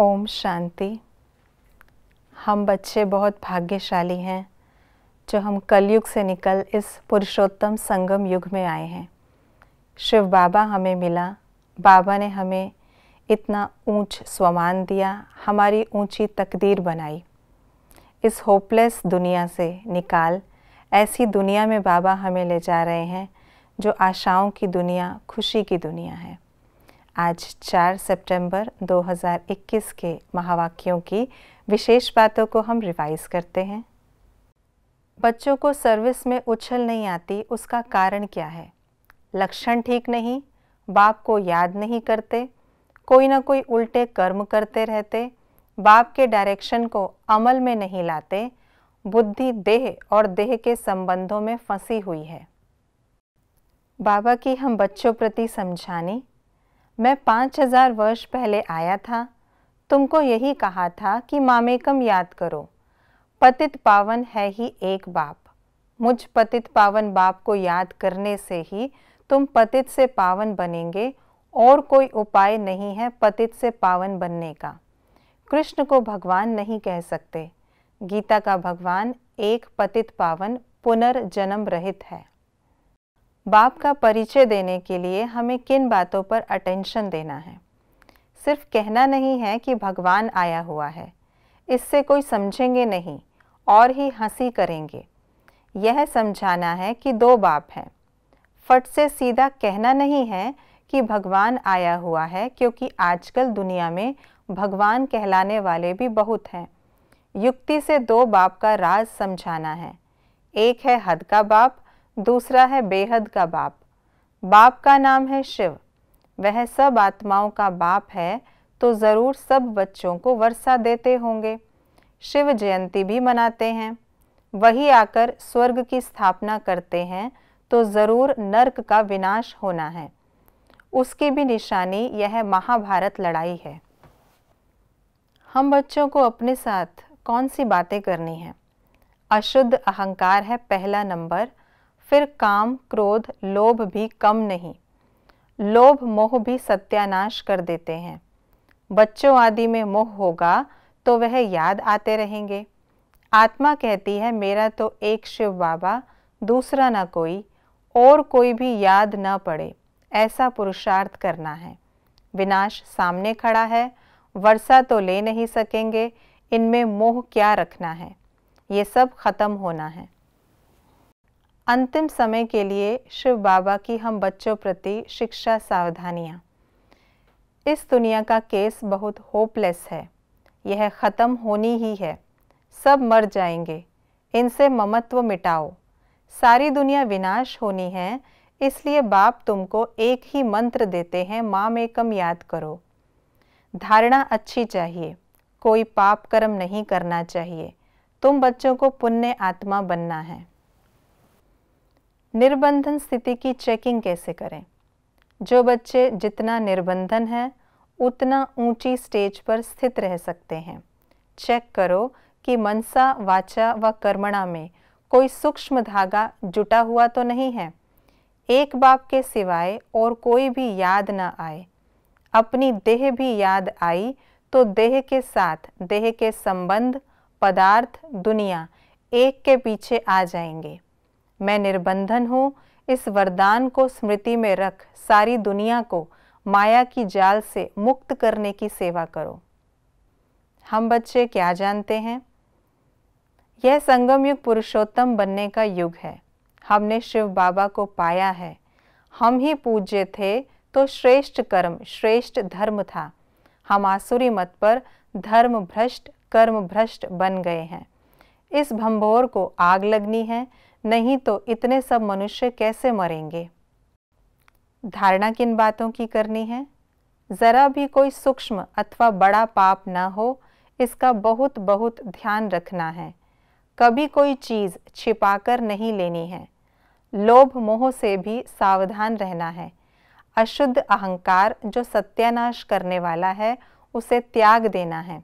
ओम शांति हम बच्चे बहुत भाग्यशाली हैं जो हम कलयुग से निकल इस पुरुषोत्तम संगम युग में आए हैं शिव बाबा हमें मिला बाबा ने हमें इतना ऊंच स्वमान दिया हमारी ऊंची तकदीर बनाई इस होपलेस दुनिया से निकाल ऐसी दुनिया में बाबा हमें ले जा रहे हैं जो आशाओं की दुनिया खुशी की दुनिया है आज 4 सितंबर 2021 के महावाक्यों की विशेष बातों को हम रिवाइज करते हैं बच्चों को सर्विस में उछल नहीं आती उसका कारण क्या है लक्षण ठीक नहीं बाप को याद नहीं करते कोई ना कोई उल्टे कर्म करते रहते बाप के डायरेक्शन को अमल में नहीं लाते बुद्धि देह और देह के संबंधों में फंसी हुई है बाबा की हम बच्चों प्रति समझानी मैं पाँच हजार वर्ष पहले आया था तुमको यही कहा था कि मामेकम याद करो पतित पावन है ही एक बाप मुझ पतित पावन बाप को याद करने से ही तुम पतित से पावन बनेंगे और कोई उपाय नहीं है पतित से पावन बनने का कृष्ण को भगवान नहीं कह सकते गीता का भगवान एक पतित पावन पुनर्जन्म रहित है बाप का परिचय देने के लिए हमें किन बातों पर अटेंशन देना है सिर्फ कहना नहीं है कि भगवान आया हुआ है इससे कोई समझेंगे नहीं और ही हंसी करेंगे यह समझाना है कि दो बाप हैं फट से सीधा कहना नहीं है कि भगवान आया हुआ है क्योंकि आजकल दुनिया में भगवान कहलाने वाले भी बहुत हैं युक्ति से दो बाप का राज समझाना है एक है हद का बाप दूसरा है बेहद का बाप बाप का नाम है शिव वह सब आत्माओं का बाप है तो ज़रूर सब बच्चों को वर्षा देते होंगे शिव जयंती भी मनाते हैं वही आकर स्वर्ग की स्थापना करते हैं तो ज़रूर नरक का विनाश होना है उसकी भी निशानी यह महाभारत लड़ाई है हम बच्चों को अपने साथ कौन सी बातें करनी है अशुद्ध अहंकार है पहला नंबर फिर काम क्रोध लोभ भी कम नहीं लोभ मोह भी सत्यानाश कर देते हैं बच्चों आदि में मोह होगा तो वह याद आते रहेंगे आत्मा कहती है मेरा तो एक शिव बाबा दूसरा ना कोई और कोई भी याद न पड़े ऐसा पुरुषार्थ करना है विनाश सामने खड़ा है वर्षा तो ले नहीं सकेंगे इनमें मोह क्या रखना है ये सब खत्म होना है अंतिम समय के लिए शिव बाबा की हम बच्चों प्रति शिक्षा सावधानियाँ इस दुनिया का केस बहुत होपलेस है यह ख़त्म होनी ही है सब मर जाएंगे इनसे ममत्व मिटाओ सारी दुनिया विनाश होनी है इसलिए बाप तुमको एक ही मंत्र देते हैं माम एकम याद करो धारणा अच्छी चाहिए कोई पाप कर्म नहीं करना चाहिए तुम बच्चों को पुण्य आत्मा बनना है निर्बंधन स्थिति की चेकिंग कैसे करें जो बच्चे जितना निर्बंधन है उतना ऊंची स्टेज पर स्थित रह सकते हैं चेक करो कि मनसा वाचा व वा कर्मणा में कोई सूक्ष्म धागा जुटा हुआ तो नहीं है एक बाप के सिवाय और कोई भी याद ना आए अपनी देह भी याद आई तो देह के साथ देह के संबंध पदार्थ दुनिया एक के पीछे आ जाएंगे मैं निर्बंधन हूँ इस वरदान को स्मृति में रख सारी दुनिया को माया की जाल से मुक्त करने की सेवा करो हम बच्चे क्या जानते हैं यह संगम युग पुरुषोत्तम बनने का युग है हमने शिव बाबा को पाया है हम ही पूज्य थे तो श्रेष्ठ कर्म श्रेष्ठ धर्म था हम आसुरी मत पर धर्म भ्रष्ट कर्म भ्रष्ट बन गए हैं इस भंभोर को आग लगनी है नहीं तो इतने सब मनुष्य कैसे मरेंगे धारणा किन बातों की करनी है ज़रा भी कोई सूक्ष्म अथवा बड़ा पाप ना हो इसका बहुत बहुत ध्यान रखना है कभी कोई चीज़ छिपाकर नहीं लेनी है लोभ मोह से भी सावधान रहना है अशुद्ध अहंकार जो सत्यानाश करने वाला है उसे त्याग देना है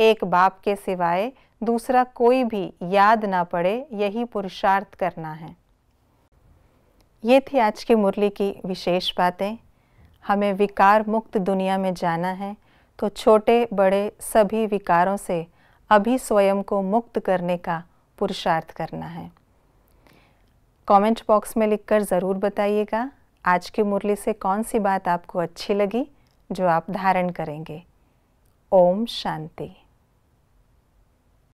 एक बाप के सिवाय दूसरा कोई भी याद ना पड़े यही पुरुषार्थ करना है ये थी आज की मुरली की विशेष बातें हमें विकार मुक्त दुनिया में जाना है तो छोटे बड़े सभी विकारों से अभी स्वयं को मुक्त करने का पुरुषार्थ करना है कमेंट बॉक्स में लिखकर ज़रूर बताइएगा आज की मुरली से कौन सी बात आपको अच्छी लगी जो आप धारण करेंगे ओम शांति